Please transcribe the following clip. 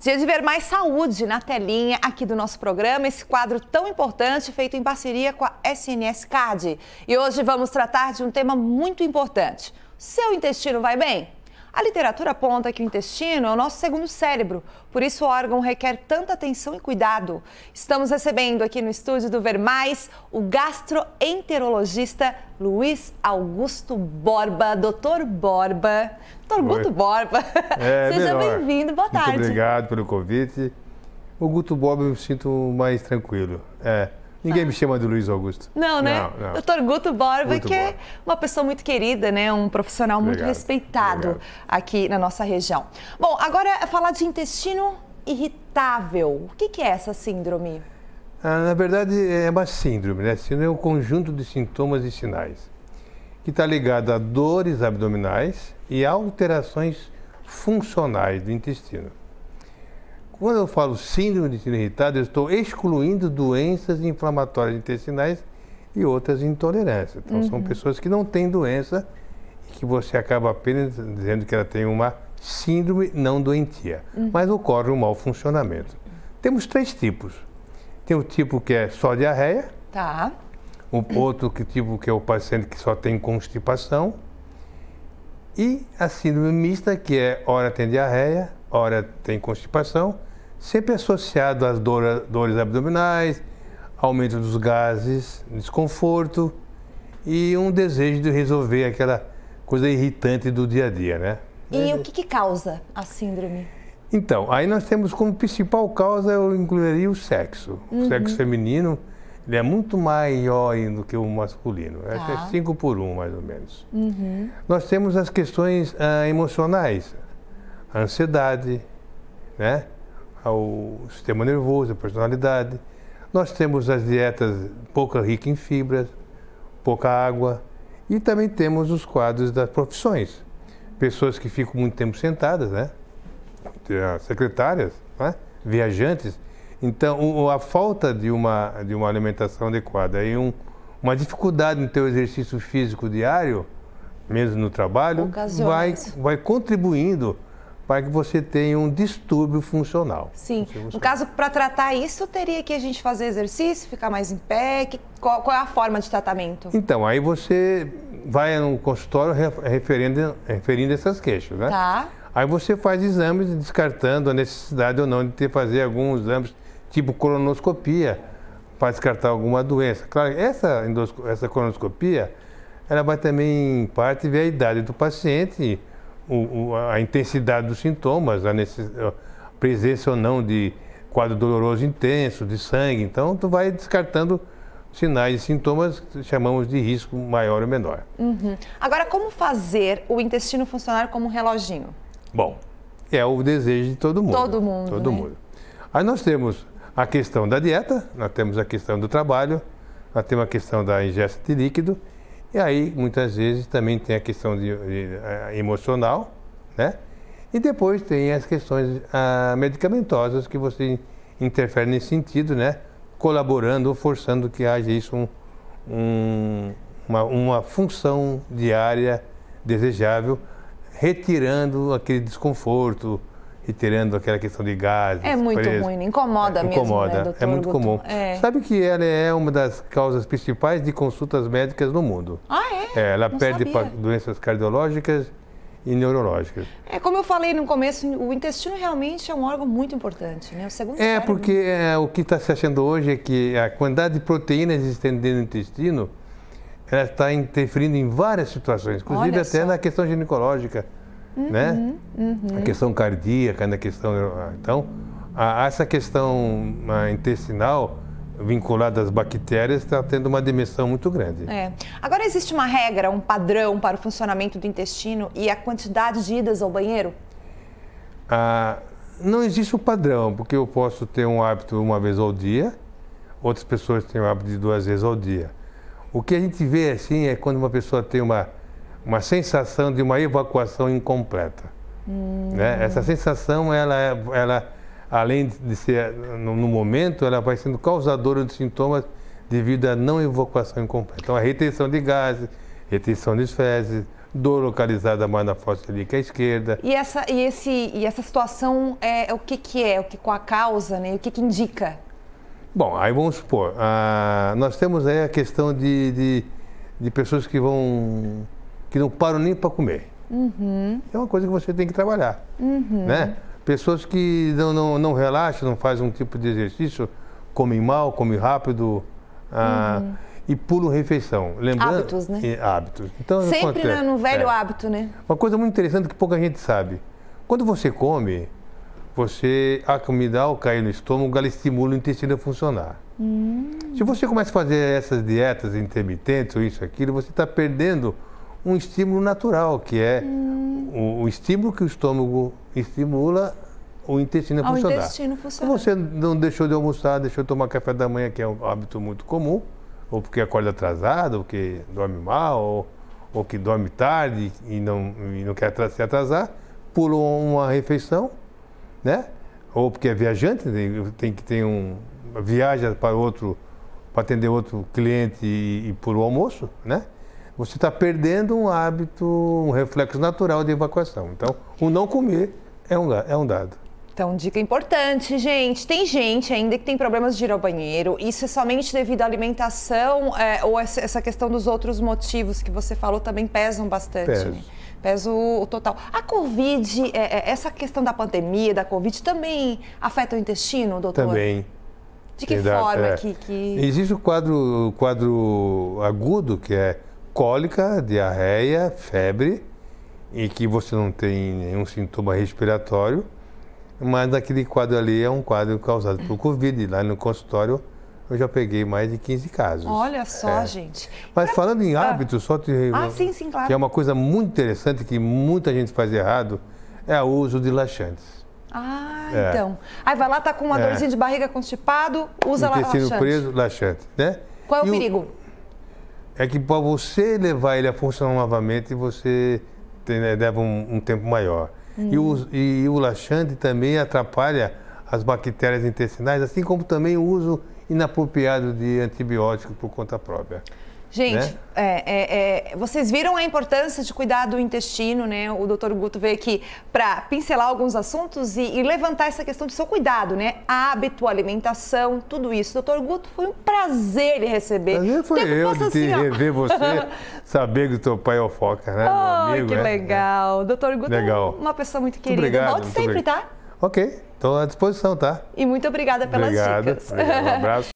Dia de ver mais saúde na telinha aqui do nosso programa, esse quadro tão importante feito em parceria com a SNS CAD. E hoje vamos tratar de um tema muito importante. Seu intestino vai bem? A literatura aponta que o intestino é o nosso segundo cérebro, por isso o órgão requer tanta atenção e cuidado. Estamos recebendo aqui no estúdio do Ver Mais o gastroenterologista Luiz Augusto Borba, doutor Borba. Doutor Guto Borba, é, seja bem-vindo, boa tarde. Muito obrigado pelo convite. O Guto Borba eu me sinto mais tranquilo. É. Ninguém me chama de Luiz Augusto. Não, né? Doutor Guto Borba, Guto que é Borba. é uma pessoa muito querida, né? Um profissional Obrigado. muito respeitado Obrigado. aqui na nossa região. Bom, agora é falar de intestino irritável. O que, que é essa síndrome? Ah, na verdade, é uma síndrome, né? Síndrome é um conjunto de sintomas e sinais que está ligado a dores abdominais e alterações funcionais do intestino. Quando eu falo síndrome de intestino irritado, eu estou excluindo doenças inflamatórias intestinais e outras intolerâncias. Então, uhum. são pessoas que não têm doença e que você acaba apenas dizendo que ela tem uma síndrome não doentia, uhum. mas ocorre um mau funcionamento. Temos três tipos. Tem o tipo que é só diarreia. Tá. O outro que tipo que é o paciente que só tem constipação. E a síndrome mista, que é hora tem diarreia, hora tem constipação sempre associado às dores abdominais, aumento dos gases, desconforto e um desejo de resolver aquela coisa irritante do dia a dia, né? E o que, que causa a síndrome? Então, aí nós temos como principal causa, eu incluiria o sexo. Uhum. O sexo feminino, ele é muito maior do que o masculino. É tá. é cinco por um, mais ou menos. Uhum. Nós temos as questões ah, emocionais. A ansiedade, né? ao sistema nervoso, à personalidade. Nós temos as dietas pouca rica em fibras, pouca água e também temos os quadros das profissões. Pessoas que ficam muito tempo sentadas, né? secretárias, né? viajantes. Então, a falta de uma, de uma alimentação adequada e um, uma dificuldade no teu exercício físico diário, mesmo no trabalho, vai, vai contribuindo para que você tenha um distúrbio funcional. Sim. No caso, para tratar isso, teria que a gente fazer exercício, ficar mais em pé? Que, qual, qual, é a forma de tratamento? Então, aí você vai no consultório referindo, referindo essas queixas, né? Tá. Aí você faz exames descartando a necessidade ou não de ter fazer alguns exames, tipo colonoscopia, para descartar alguma doença. Claro, essa, essa colonoscopia, ela vai também, em parte, ver a idade do paciente o, o, a intensidade dos sintomas, a, necess... a presença ou não de quadro doloroso intenso, de sangue. Então, tu vai descartando sinais e sintomas que chamamos de risco maior ou menor. Uhum. Agora, como fazer o intestino funcionar como um reloginho? Bom, é o desejo de todo mundo. Todo mundo. Todo né? mundo. Aí nós temos a questão da dieta, nós temos a questão do trabalho, nós temos a questão da ingesta de líquido e aí, muitas vezes, também tem a questão de, de, eh, emocional, né? E depois tem as questões ah, medicamentosas que você interfere nesse sentido, né? Colaborando ou forçando que haja isso um, um, uma, uma função diária desejável, retirando aquele desconforto, reiterando aquela questão de gases. É muito ruim, incomoda, é, mesmo, né, incomoda. Né, é muito Guto? comum. É. Sabe que ela é uma das causas principais de consultas médicas no mundo. Ah, é? é ela Não perde para doenças cardiológicas e neurológicas. É, como eu falei no começo, o intestino realmente é um órgão muito importante, né? O segundo é, porque é, o que está se achando hoje é que a quantidade de proteínas existente dentro do intestino, ela está interferindo em várias situações, inclusive até na questão ginecológica né? uhum, né? Uhum. A questão cardíaca, na né? questão. Então, a, essa questão intestinal vinculada às bactérias está tendo uma dimensão muito grande. É. Agora, existe uma regra, um padrão para o funcionamento do intestino e a quantidade de idas ao banheiro? Ah, não existe o um padrão, porque eu posso ter um hábito uma vez ao dia, outras pessoas têm o hábito de duas vezes ao dia. O que a gente vê assim é quando uma pessoa tem uma uma sensação de uma evacuação incompleta. Hum. Né? Essa sensação, ela, é, ela, além de ser no, no momento, ela vai sendo causadora de sintomas devido à não evacuação incompleta. Então, a retenção de gases, retenção de fezes, dor localizada mais na fossa ilíaca é esquerda. E essa, e esse, e essa situação, é, é, o que, que é? O que, qual a causa, né? o que, que indica? Bom, aí vamos supor, ah, nós temos aí a questão de, de, de pessoas que vão que não param nem para comer. Uhum. É uma coisa que você tem que trabalhar. Uhum. Né? Pessoas que não, não, não relaxam, não fazem um tipo de exercício, comem mal, comem rápido. Ah, uhum e pulam refeição. Lembrando, hábitos, né? É, hábitos. Então, é Sempre né, velho é. hábito, né? Uma coisa muito interessante que pouca gente sabe. Quando você come, você, a comida ao cair no estômago, ela estimula o intestino a funcionar. Hum. Se você começa a fazer essas dietas intermitentes, ou isso, aquilo, você está perdendo um estímulo natural, que é hum. o, o, estímulo que o estômago estimula o intestino a funcionar. Intestino funcionar. Você não deixou de almoçar, deixou de tomar café da manhã, que é um hábito muito comum, ou porque acorda atrasado, ou que dorme mal, ou, ou que dorme tarde e não, e não quer se atrasar, pulou uma refeição, né? Ou porque é viajante, tem que ter um viaja para outro para atender outro cliente e, e o almoço, né? você está perdendo um hábito, um reflexo natural de evacuação. Então, o não comer é um, é um dado. Então, dica importante, gente. Tem gente ainda que tem problemas de ir ao banheiro. Isso é somente devido à alimentação é, ou essa questão dos outros motivos que você falou também pesam bastante. Peso. Né? total. A Covid, é, é, essa questão da pandemia, da Covid, também afeta o intestino, doutor? Também. De que Exato, forma é. que, que, Existe o quadro, quadro agudo, que é cólica, diarreia, febre, e que você não tem nenhum sintoma respiratório, mas aquele quadro ali é um quadro causado pelo Covid. Lá no consultório eu já peguei mais de 15 casos. Olha só, é. gente. Mas pra... falando em hábitos, ah. só te. Ah, sim, sim, claro. Que é uma coisa muito interessante que muita gente faz errado, é o uso de laxantes. Ah, é. então. Aí vai lá, tá com uma é. dorzinha de barriga constipado, usa laxante. Intestino preso, laxante, né? Qual é o e perigo? O é que para você levar ele a funcionar novamente, você tem, né, leva um, um, tempo maior. Hum. E, o, e, o laxante também atrapalha as bactérias intestinais, assim como também o uso inapropriado de antibióticos por conta própria. Gente, né? é, é, é, vocês viram a importância de cuidar do intestino, né? O doutor Guto veio aqui para pincelar alguns assuntos e, e, levantar essa questão de seu cuidado, né? Hábito, alimentação, tudo isso. Doutor Guto, foi um prazer receber. Prazer foi Tempo eu de assim, rever você, saber que o teu pai é o foca, né? Oh, amigo, que né? é. legal. Doutor Guto é legal. uma pessoa muito querida. Muito obrigado, Volte sempre, obrigado. tá? Ok, estou à disposição, tá? E muito obrigada pelas obrigado, dicas. Obrigado, um abraço.